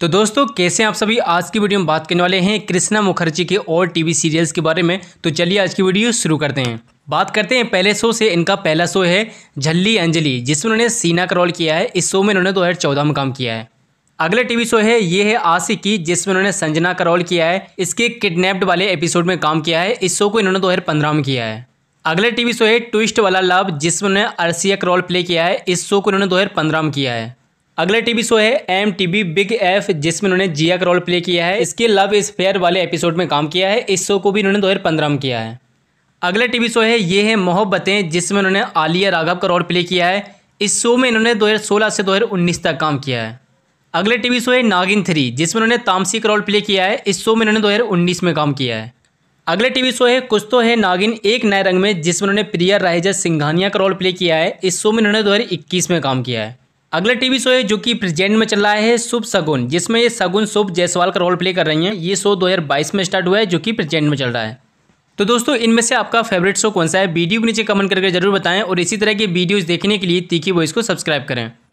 तो दोस्तों कैसे आप सभी आज की वीडियो में बात करने वाले हैं कृष्णा मुखर्जी के और टीवी सीरियल्स के बारे में तो चलिए आज की वीडियो शुरू करते हैं बात करते हैं पहले शो से इनका पहला शो है झल्ली अंजलि जिसमें उन्होंने सीना का रोल किया है इस शो में उन्होंने दो हज़ार चौदह में काम किया है अगला टीवी शो है ये है आशिकी जिसमें उन्होंने संजना का रोल किया है इसके किडनेप्ड वाले एपिसोड में काम किया है इस शो को इन्होंने दो हज़ार पंद्रह में किया है अगला टीवी शो है ट्विस्ट वाला लव जिसमें उन्होंने अर्सिया का रोल प्ले किया है इस शो को इन्होंने दो हज़ार पंद्रह में किया है अगला टीवी शो है एम टीवी बिग एफ जिसमें उन्होंने जिया का रोल प्ले किया है इसके लव फेयर वाले एपिसोड में काम किया है इस शो को भी उन्होंने दो में किया है अगला टीवी शो है ये है मोहब्बतें जिसमें उन्होंने आलिया राघव का रोल प्ले किया है इस शो में इन्होंने 2016 से 2019 तक काम किया है अगला टीवी शो है नागिन थ्री जिसमें उन्होंने तामसी का रोल प्ले किया है इस शो में इन्होंने 2019 में काम किया है अगला टीवी शो है कुछ तो है नागिन एक नए रंग में जिसमें उन्होंने प्रिया राहेजा सिंघानिया का रोल प्ले किया है इस शो में इन्होंने दो में काम किया है अगला टीवी शो है जो कि प्रेजेंट में चल रहा है शुभ सगुन जिसमें ये सगुन शुभ जयसवाल का रोल प्ले कर रही हैं ये शो 2022 में स्टार्ट हुआ है जो कि प्रेजेंट में चल रहा है तो दोस्तों इनमें से आपका फेवरेट शो कौन सा है वीडियो के नीचे कमेंट करके जरूर बताएं और इसी तरह की वीडियोज़ देखने के लिए तीखी वॉइस को सब्सक्राइब करें